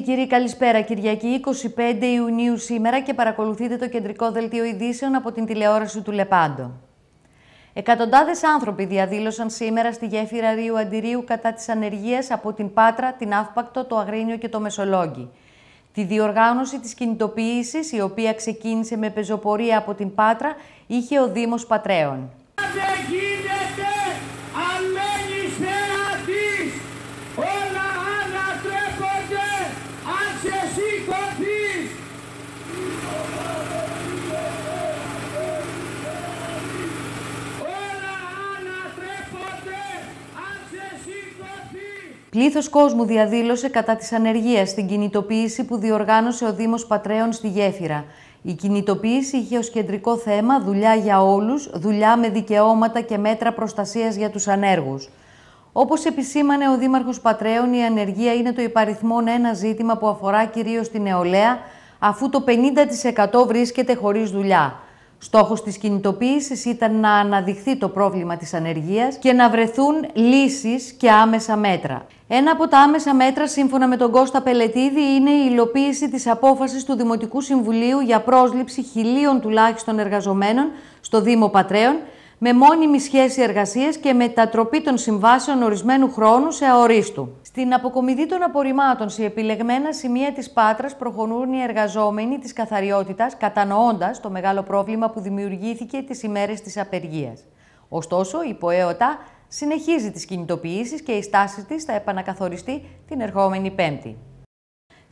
και κύριοι, καλησπέρα. Κυριακή 25 Ιουνίου σήμερα και παρακολουθείτε το κεντρικό δελτίο ειδήσεων από την τηλεόραση του Λεπάντο. Εκατοντάδες άνθρωποι διαδήλωσαν σήμερα στη γέφυρα Ρίου Αντιρίου κατά της ανεργίας από την Πάτρα, την Αύπακτο, το Αγρίνιο και το Μεσολόγγι. Τη διοργάνωση της κινητοποίησης, η οποία ξεκίνησε με πεζοπορία από την Πάτρα, είχε ο Δήμος Πατρέων. Πλήθος κόσμου διαδήλωσε κατά της ανεργίας στην κινητοποίηση που διοργάνωσε ο Δήμος Πατρέων στη Γέφυρα. Η κινητοποίηση είχε ως κεντρικό θέμα δουλειά για όλους, δουλειά με δικαιώματα και μέτρα προστασίας για τους ανέργους. Όπως επισήμανε ο Δήμαρχος Πατρέων, η ανεργία είναι το υπαριθμόν ένα ζήτημα που αφορά κυρίως την νεολαία, αφού το 50% βρίσκεται χωρίς δουλειά. Στόχος της κινητοποίησης ήταν να αναδειχθεί το πρόβλημα της ανεργίας και να βρεθούν λύσεις και άμεσα μέτρα. Ένα από τα άμεσα μέτρα, σύμφωνα με τον Κώστα Πελετίδη, είναι η υλοποίηση της απόφασης του Δημοτικού Συμβουλίου για πρόσληψη χιλίων τουλάχιστον εργαζομένων στο Δήμο Πατρέων, με μόνιμη σχέση εργασίας και μετατροπή των συμβάσεων ορισμένου χρόνου σε αορίστου. Στην αποκομιδή των απορριμμάτων σε επιλεγμένα σημεία της Πάτρας προχωρούν οι εργαζόμενοι της καθαριότητας, κατανοώντας το μεγάλο πρόβλημα που δημιουργήθηκε τις ημέρες της απεργίας. Ωστόσο, η ΠΟΕΟΤΑ συνεχίζει τις κινητοποιήσεις και η στάση της θα επανακαθοριστεί την ερχόμενη Πέμπτη.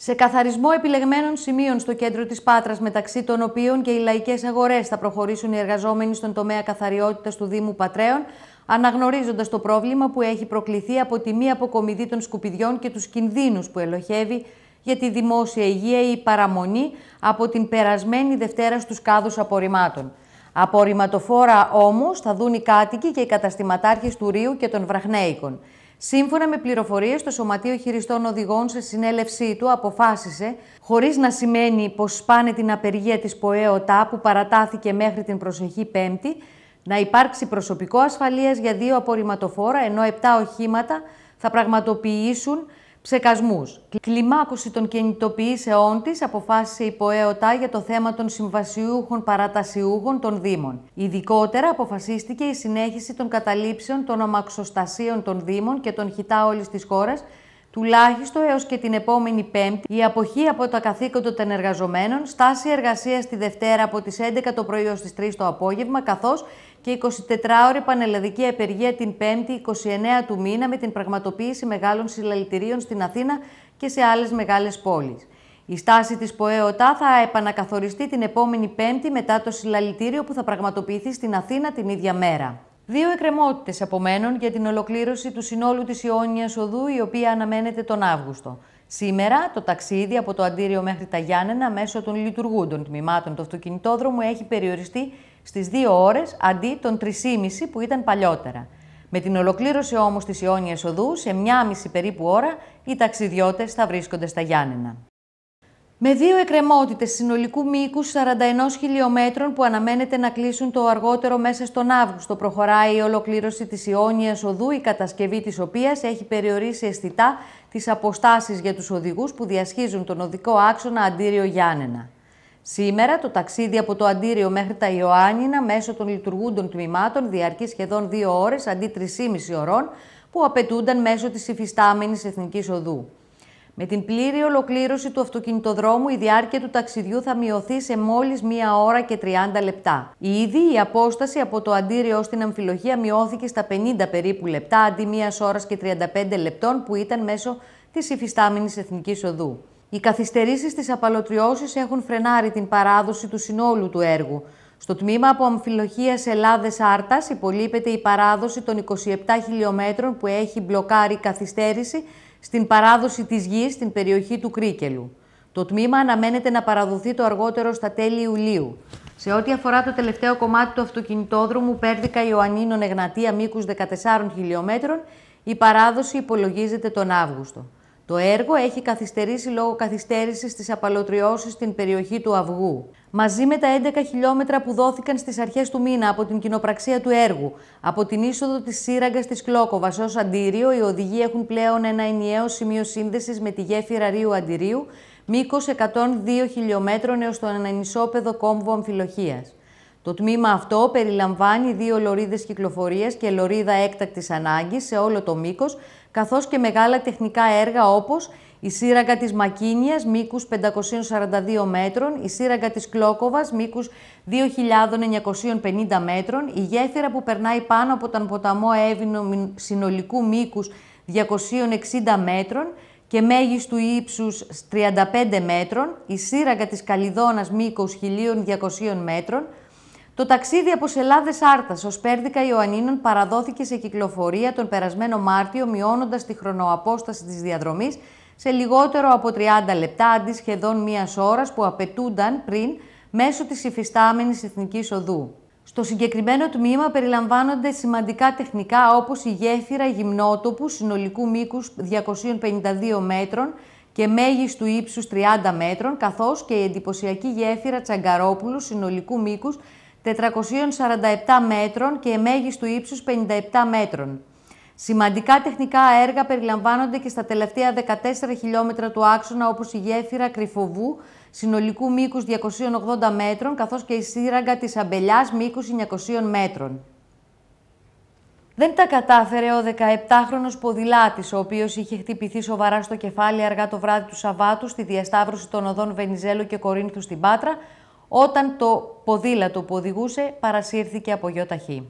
Σε καθαρισμό επιλεγμένων σημείων στο κέντρο της Πάτρας, μεταξύ των οποίων και οι λαϊκές αγορές, θα προχωρήσουν οι εργαζόμενοι στον τομέα καθαριότητας του Δήμου Πατρέων, αναγνωρίζοντας το πρόβλημα που έχει προκληθεί από τη μη αποκομιδή των σκουπιδιών και τους κινδύνους που ελοχεύει για τη δημόσια υγεία ή παραμονή από την περασμένη Δευτέρα στους κάδους απορριμμάτων. Απορριμματοφόρα όμως θα δουν οι κάτοικοι και οι καταστηματάρχες του Ρίου και των Βραχνέικων. Σύμφωνα με πληροφορίες, το Σωματείο Χειριστών Οδηγών σε συνέλευσή του αποφάσισε, χωρίς να σημαίνει πως σπάνε την απεργία της ΠΟΕΟΤΑ που παρατάθηκε μέχρι την προσεχή Πέμπτη, να υπάρξει προσωπικό ασφαλείας για δύο απορριμματοφόρα, ενώ επτά οχήματα θα πραγματοποιήσουν ψεκασμούς. Κλιμάκωση των κινητοποιήσεών της αποφάσισε η ΠΟΕΟΤΑ για το θέμα των συμβασιούχων παρατασιούχων των Δήμων. Ειδικότερα αποφασίστηκε η συνέχιση των καταλήψεων των αμαξοστασίων των Δήμων και των χιτά όλης της χώρας, τουλάχιστον έως και την επόμενη Πέμπτη, η αποχή από τα καθήκοντα των εργαζομένων, στάση εργασίας τη Δευτέρα από τις 11 το πρωί ω τι 3 το απόγευμα, καθώς και 24ωρη πανελλαδική απεργία την 5η 29 του μήνα με την πραγματοποίηση μεγάλων συλλαλητηρίων στην Αθήνα και σε άλλες μεγάλες πόλεις. Η στάση της ΠΟΕΟΤΑ θα επανακαθοριστεί την επόμενη Πέμπτη μετά το συλλαλητήριο που θα πραγματοποιηθεί στην Αθήνα την ίδια μέρα. Δύο εκκρεμότητες απομένουν για την ολοκλήρωση του συνόλου της Ιόνιας Οδού, η οποία αναμένεται τον Αύγουστο. Σήμερα, το ταξίδι από το Αντίριο μέχρι τα Γιάννενα μέσω των λειτουργούντων τμήματων του αυτοκινητόδρομου έχει περιοριστεί στις 2 ώρες αντί των 3,5 που ήταν παλιότερα. Με την ολοκλήρωση όμως της Ιόνιας Οδού, σε μια μισή περίπου ώρα, οι ταξιδιώτες θα βρίσκονται στα Γιάννενα. Με δύο εκκρεμότητες συνολικού μήκους 41 χιλιόμετρων που αναμένεται να κλείσουν το αργότερο μέσα στον Αύγουστο, προχωράει η ολοκλήρωση της Ιόνιας Οδού, η κατασκευή της οποίας έχει περιορίσει αισθητά τις αποστάσεις για τους οδηγούς που διασχίζουν τον οδικό άξονα Αντίριο Γιάννενα. Σήμερα το ταξίδι από το Αντίριο μέχρι τα Ιωάννινα μέσω των λειτουργούντων τμήματων διαρκεί σχεδόν 2 ώρες αντί 3,5 ωρών που απαιτούνταν μέσω της υφιστάμενης Εθνικής Οδού. Με την πλήρη ολοκλήρωση του αυτοκινητοδρόμου, η διάρκεια του ταξιδιού θα μειωθεί σε μόλις 1 ώρα και 30 λεπτά. Ήδη η απόσταση από το αντίριο στην αμφιλοχία μειώθηκε στα 50 περίπου λεπτά αντί 1 ώρας και 35 λεπτών που ήταν μέσω της υφιστάμενης Εθνικής Οδού. Οι καθυστερήσεις τη απαλωτριώσης έχουν φρενάρει την παράδοση του συνόλου του έργου. Στο τμήμα από Αμφιλοχίας Ελλάδες Άρτας υπολείπεται η παράδοση των 27 χιλιόμετρων που έχει μπλοκάρει καθυστέρηση στην παράδοση της γης στην περιοχή του Κρίκελου. Το τμήμα αναμένεται να παραδοθεί το αργότερο στα τέλη Ιουλίου. Σε ό,τι αφορά το τελευταίο κομμάτι του αυτοκινητόδρομου Πέρδικα Ιωαννίνων Εγνατία μήκους 14 χιλιόμετρων, η παράδοση υπολογίζεται τον Αύγουστο. Το έργο έχει καθυστερήσει λόγω καθυστέρησης της απαλωτριώσης στην περιοχή του Αυγού. Μαζί με τα 11 χιλιόμετρα που δόθηκαν στις αρχές του μήνα από την κοινοπραξία του έργου, από την είσοδο της σύραγγας της Κλόκοβας ως Αντίριο, οι οδηγοί έχουν πλέον ένα ενιαίο σημείο σύνδεσης με τη γέφυρα Ρίου Αντιρίου, μήκος 102 χιλιόμετρων έως το ανανισόπεδο κόμβο αμφιλοχίας. Το τμήμα αυτό περιλαμβάνει δύο λωρίδες κυκλοφορίας και λωρίδα έκτακτης ανάγκης σε όλο το μήκος, καθώς και μεγάλα τεχνικά έργα όπως η σύραγγα της Μακίνιας μήκους 542 μέτρων, η σύραγγα της Κλόκοβας μήκους 2.950 μέτρων, η γέφυρα που περνάει πάνω από τον ποταμό έβινο συνολικού μήκους 260 μέτρων και μέγιστου ύψους 35 μέτρων, η σύραγγα της Καλιδόνας μήκους 1.200 μέτρων, το ταξίδι από Σελάδες Άρτας ως Πέρδικα Ιωαννίνων παραδόθηκε σε κυκλοφορία τον περασμένο Μάρτιο, μειώνοντας τη χρονοαπόσταση της διαδρομής σε λιγότερο από 30 λεπτά αντί σχεδόν μίας ώρας που απαιτούνταν πριν μέσω της υφιστάμενης Εθνικής Οδού. Στο συγκεκριμένο τμήμα περιλαμβάνονται σημαντικά τεχνικά όπως η γέφυρα γυμνότοπου συνολικού μήκους 252 μέτρων και μέγιστου ύψους 30 μέτρων, καθώς και η εντυπωσιακή γέφυρα Τσαγκαρόπουλου συνολικού μήκους. 447 μέτρων και μέγιστου ύψους 57 μέτρων. Σημαντικά τεχνικά έργα περιλαμβάνονται και στα τελευταία 14 χιλιόμετρα του άξονα όπως η γέφυρα Κρυφοβού συνολικού μήκους 280 μέτρων καθώς και η σύραγγα της Αμπελιάς μήκους 900 μέτρων. Δεν τα κατάφερε ο 17χρονος ποδηλάτης, ο οποίος είχε χτυπηθεί σοβαρά στο κεφάλι αργά το βράδυ του Σαββάτου στη διασταύρωση των οδών Βενιζέλου και Κορίνθου στην Πάτρα, όταν το ποδήλατο που οδηγούσε παρασύρθηκε από γιο ταχύ.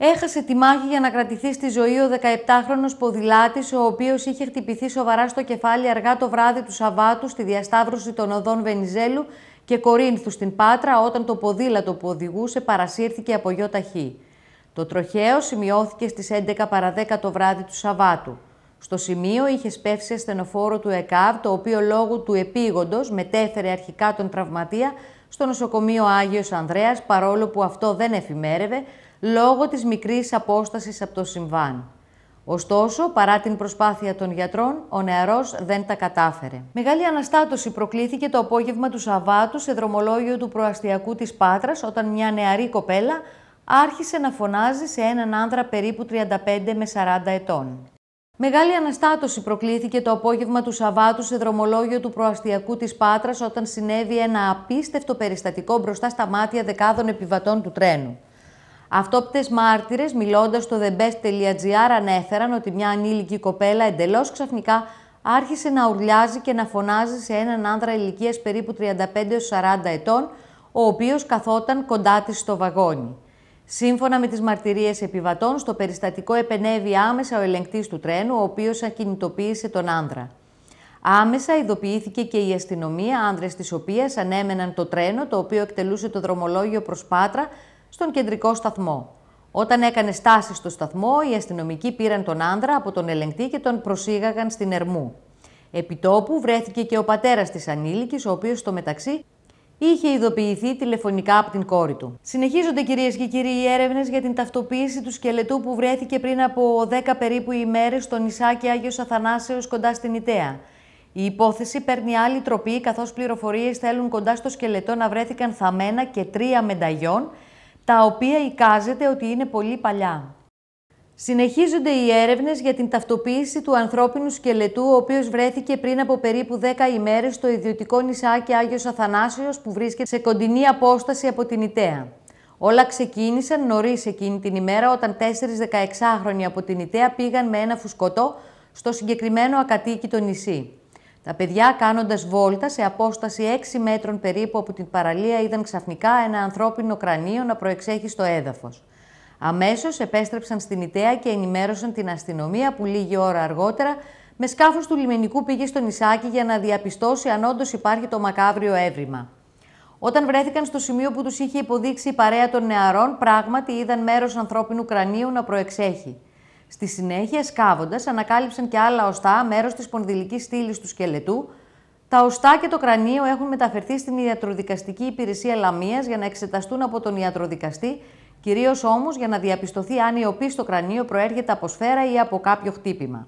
Έχασε τη μάχη για να κρατηθεί στη ζωή ο 17χρονος ποδηλάτης, ο οποίος είχε χτυπηθεί σοβαρά στο κεφάλι αργά το βράδυ του Σαββάτου στη διασταύρωση των οδών Βενιζέλου και Κορίνθου στην Πάτρα, όταν το ποδήλατο που οδηγούσε παρασύρθηκε από ταχύ. Το τροχαίο σημειώθηκε στις 11 παρα 10 το βράδυ του Σαββάτου. Στο σημείο είχε σπεύσει ασθενοφόρο του ΕΚΑΒ, το οποίο λόγω του επίγοντος μετέφερε αρχικά τον τραυματία στο νοσοκομείο Άγιος Ανδρέας, παρόλο που αυτό δεν εφημέρευε λόγω της μικρής απόστασης από το συμβάν. Ωστόσο, παρά την προσπάθεια των γιατρών, ο νεαρός δεν τα κατάφερε. Μεγάλη αναστάτωση προκλήθηκε το απόγευμα του Σαββάτου σε δρομολόγιο του προαστιακού της Πάτρας, όταν μια νεαρή κοπέλα άρχισε να φωνάζει σε έναν άνδρα περίπου 35 με 40 ετών. Μεγάλη αναστάτωση προκλήθηκε το απόγευμα του Σαββάτου σε δρομολόγιο του προαστιακού της Πάτρας όταν συνέβη ένα απίστευτο περιστατικό μπροστά στα μάτια δεκάδων επιβατών του τρένου. Αυτόπτες μάρτυρες, μιλώντας στο thebest.gr, ανέφεραν ότι μια ανήλικη κοπέλα εντελώς ξαφνικά άρχισε να ουρλιάζει και να φωνάζει σε έναν άνδρα ηλικίας περίπου 35-40 ετών, ο οποίος καθόταν κοντά της στο βαγόνι. Σύμφωνα με τις μαρτυρίες επιβατών, στο περιστατικό επενέβη άμεσα ο ελεγκτής του τρένου, ο οποίος ακινητοποίησε τον άνδρα. Άμεσα ειδοποιήθηκε και η αστυνομία, άνδρες της οποίας ανέμεναν το τρένο το οποίο εκτελούσε το δρομολόγιο προς Πάτρα στον κεντρικό σταθμό. Όταν έκανε στάση στο σταθμό, οι αστυνομικοί πήραν τον άνδρα από τον ελεγκτή και τον προσήγαγαν στην Ερμού. Επιτόπου βρέθηκε και ο πατέρας της ανήλικης, ο οποίος στο μεταξύ είχε ειδοποιηθεί τηλεφωνικά από την κόρη του. Συνεχίζονται κυρίες και κύριοι οι έρευνες για την ταυτοποίηση του σκελετού που βρέθηκε πριν από 10 περίπου ημέρες στο νησάκι Άγιος Αθανάσεως κοντά στην Ιταία. Η υπόθεση παίρνει άλλη τροπή καθώς πληροφορίες θέλουν κοντά στο σκελετό να βρέθηκαν θαμένα και τρία μενταγιών, τα οποία εικάζεται ότι είναι πολύ παλιά. Συνεχίζονται οι έρευνες για την ταυτοποίηση του ανθρώπινου σκελετού, ο οποίος βρέθηκε πριν από περίπου 10 ημέρες στο ιδιωτικό νησάκι Άγιος Αθανάσιος, που βρίσκεται σε κοντινή απόσταση από την Ιταία. Όλα ξεκίνησαν νωρίς εκείνη την ημέρα, όταν 4 16χρονοι από την Ιταία πήγαν με ένα φουσκωτό στο συγκεκριμένο ακατοίκητο νησί. Τα παιδιά, κάνοντας βόλτα σε απόσταση 6 μέτρων περίπου από την παραλία, είδαν ξαφνικά ένα ανθρώπινο κρανίο να προεξέχει στο έδαφος. Αμέσως επέστρεψαν στην Ιταία και ενημέρωσαν την αστυνομία που λίγη ώρα αργότερα με σκάφος του λιμενικού πήγε στο νησάκι για να διαπιστώσει αν όντως υπάρχει το μακάβριο έβριμα. Όταν βρέθηκαν στο σημείο που τους είχε υποδείξει η παρέα των νεαρών, πράγματι είδαν μέρος ανθρώπινου κρανίου να προεξέχει. Στη συνέχεια, σκάβοντας, ανακάλυψαν και άλλα οστά, μέρος της πονδυλικής στήλης του σκελετού. Τα οστά και το κρανίο έχουν μεταφερθεί στην ιατροδικαστική υπηρεσία Λαμίας για να εξεταστούν από τον ιατροδικαστή κυρίως όμως για να διαπιστωθεί αν η οπή στο κρανίο προέρχεται από σφαίρα ή από κάποιο χτύπημα.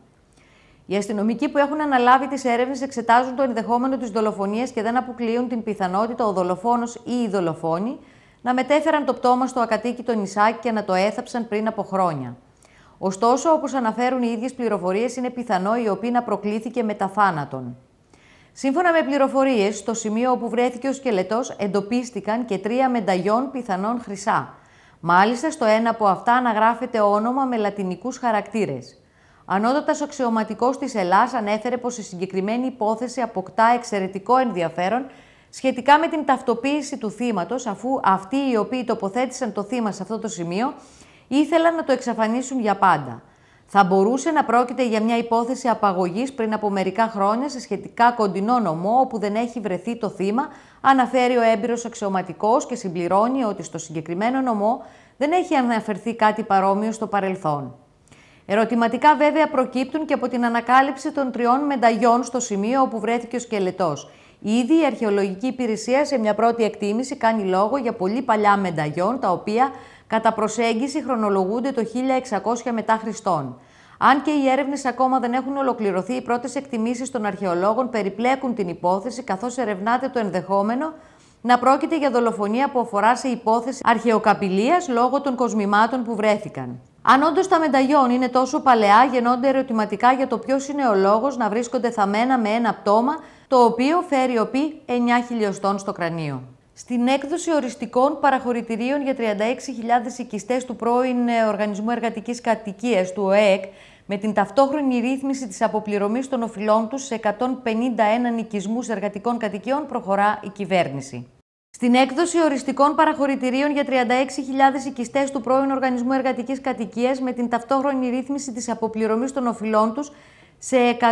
Οι αστυνομικοί που έχουν αναλάβει τις έρευνες εξετάζουν το ενδεχόμενο της δολοφονίας και δεν αποκλείουν την πιθανότητα ο δολοφόνος ή η δολοφόνοι να μετέφεραν το πτώμα στο ακατοίκητο νησάκι και να το έθαψαν πριν από χρόνια. Ωστόσο, όπως αναφέρουν οι ίδιες πληροφορίες, είναι πιθανό η οποία να προκλήθηκε μετά θάνατον. Σύμφωνα με πληροφορίες, στο σημείο όπου βρέθηκε ο σκελετός εντοπίστηκαν και τρία μενταγιόν πιθανόν χρυσά. Μάλιστα, στο ένα από αυτά αναγράφεται όνομα με λατινικούς χαρακτήρες. Ανώτατας ο αξιωματικός της Ελλάς ανέφερε πως η συγκεκριμένη υπόθεση αποκτά εξαιρετικό ενδιαφέρον σχετικά με την ταυτοποίηση του θύματος, αφού αυτοί οι οποίοι τοποθέτησαν το θύμα σε αυτό το σημείο ήθελαν να το εξαφανίσουν για πάντα. Θα μπορούσε να πρόκειται για μια υπόθεση απαγωγής πριν από μερικά χρόνια σε σχετικά κοντινό νομό, όπου δεν έχει βρεθεί το θύμα, αναφέρει ο έμπειρος αξιωματικός και συμπληρώνει ότι στο συγκεκριμένο νομό δεν έχει αναφερθεί κάτι παρόμοιο στο παρελθόν. Ερωτηματικά βέβαια προκύπτουν και από την ανακάλυψη των τριών μενταγιών στο σημείο όπου βρέθηκε ο σκελετός. Ήδη η αρχαιολογική υπηρεσία σε μια πρώτη εκτίμηση κάνει λόγο για πολύ παλιά μενταγιών, τα οποία κατά προσέγγιση χρονολογούνται το 1600 μετά Χριστόν. Αν και οι έρευνες ακόμα δεν έχουν ολοκληρωθεί, οι πρώτες εκτιμήσεις των αρχαιολόγων περιπλέκουν την υπόθεση, καθώς ερευνάται το ενδεχόμενο να πρόκειται για δολοφονία που αφορά σε υπόθεση αρχαιοκαπηλείας λόγω των κοσμημάτων που βρέθηκαν. Αν όντως τα μενταγιόν είναι τόσο παλαιά, γεννώνται ερωτηματικά για το ποιος είναι ο λόγος να βρίσκονται θαμμένα με ένα πτώμα, το οποίο φέρει πι 9 χιλιοστών στο κρανίο στην έκδοση οριστικών παραχωρητηρίων για 36.000 οικιστές του πρώην ε, Οργανισμού Εργατικής Κατοικίας του ΟΕΚ, με την ταυτόχρονη ρύθμιση της αποπληρωμής των οφειλών τους σε 151 νοικισμούς εργατικών κατοικιών προχωρά η κυβέρνηση. Στην έκδοση οριστικών παραχωρητηρίων για 36.000 οικιστές του πρώην Οργανισμού Εργατικής Κατοικίας με την ταυτόχρονη ρύθμιση της αποπληρωμής των οφειλών τους σε 151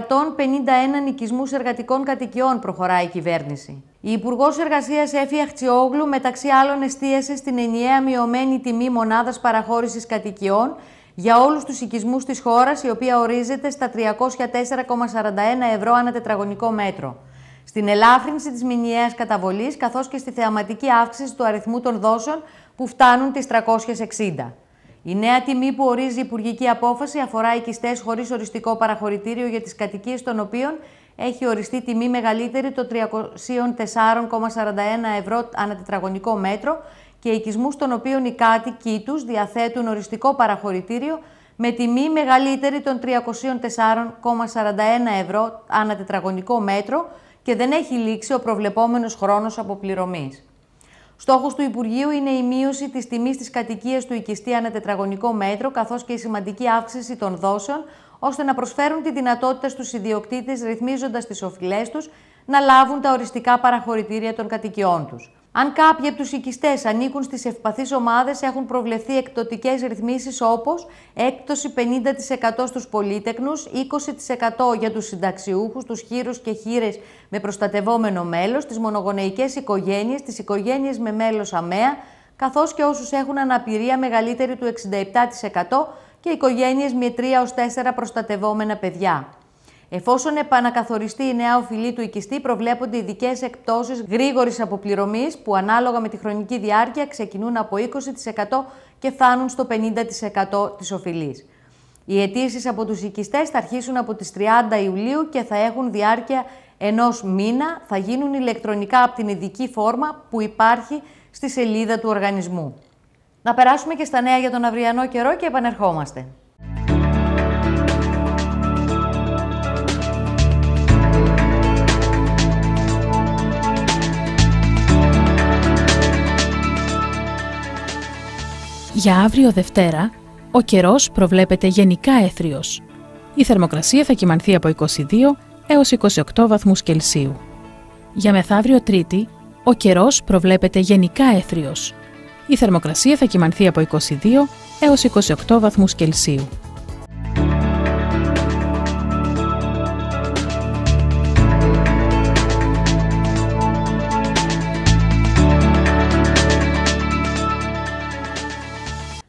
νοικισμού εργατικών κατοικιών προχωράει η κυβέρνηση. Η Υπουργός Εργασίας Έφη Αχτσιόγλου μεταξύ άλλων εστίασε στην ενιαία μειωμένη τιμή μονάδας παραχώρησης κατοικιών για όλους τους οικισμούς της χώρας, η οποία ορίζεται στα 304,41 ευρώ ανά τετραγωνικό μέτρο. Στην ελάφρυνση της μηνιαίας καταβολής, καθώς και στη θεαματική αύξηση του αριθμού των δόσεων που φτάνουν τις 360. Η νέα τιμή που ορίζει η Υπουργική Απόφαση αφορά οικιστές χωρίς οριστικό παραχωρητήριο για τις κατοικίες των οποίων έχει οριστεί τιμή μεγαλύτερη των 304,41 ευρώ ανά τετραγωνικό μέτρο και οικισμούς των οποίων οι κάτοικοι τους διαθέτουν οριστικό παραχωρητήριο με τιμή μεγαλύτερη των 304,41 ευρώ ανά τετραγωνικό μέτρο και δεν έχει λήξει ο προβλεπόμενος χρόνος αποπληρωμής. Στόχος του Υπουργείου είναι η μείωση της τιμής της κατοικίας του οικιστή ανά τετραγωνικό μέτρο, καθώς και η σημαντική αύξηση των δόσεων, ώστε να προσφέρουν τη δυνατότητα στους ιδιοκτήτες, ρυθμίζοντας τις οφειλές τους, να λάβουν τα οριστικά παραχωρητήρια των κατοικιών τους. Αν κάποιοι από τους οικιστές ανήκουν στις ευπαθείς ομάδες, έχουν προβλεφθεί εκτοτικέ ρυθμίσεις όπως έκπτωση 50% στους πολίτεκνους, 20% για τους συνταξιούχους, τους χείρους και χείρες με προστατευόμενο μέλος, τις μονογονεϊκές οικογένειες, τις οικογένειες με μέλος αμαία, καθώς και όσους έχουν αναπηρία μεγαλύτερη του 67% και οικογένειες με 3 4 προστατευόμενα παιδιά. Εφόσον επανακαθοριστεί η νέα οφειλή του οικιστή, προβλέπονται ειδικές εκπτώσεις γρήγορης αποπληρωμής που ανάλογα με τη χρονική διάρκεια ξεκινούν από 20% και φτάνουν στο 50% της οφειλής. Οι αιτήσεις από τους οικιστές θα αρχίσουν από τις 30 Ιουλίου και θα έχουν διάρκεια ενός μήνα. Θα γίνουν ηλεκτρονικά από την ειδική φόρμα που υπάρχει στη σελίδα του οργανισμού. Να περάσουμε και στα νέα για τον αυριανό καιρό και επανερχόμαστε. Για αύριο Δευτέρα, ο καιρός προβλέπεται γενικά έθριος. Η θερμοκρασία θα κυμανθεί από 22 έως 28 βαθμούς Κελσίου. Για μεθαύριο Τρίτη, ο καιρός προβλέπεται γενικά έθριος. Η θερμοκρασία θα κυμανθεί από 22 έως 28 βαθμούς Κελσίου.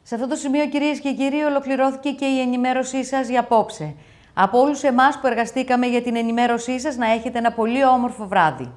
Σε αυτό το σημείο, κυρίες και κύριοι, ολοκληρώθηκε και η ενημέρωσή σας για απόψε. Από όλους εμάς που εργαστήκαμε για την ενημέρωσή σας, να έχετε ένα πολύ όμορφο βράδυ.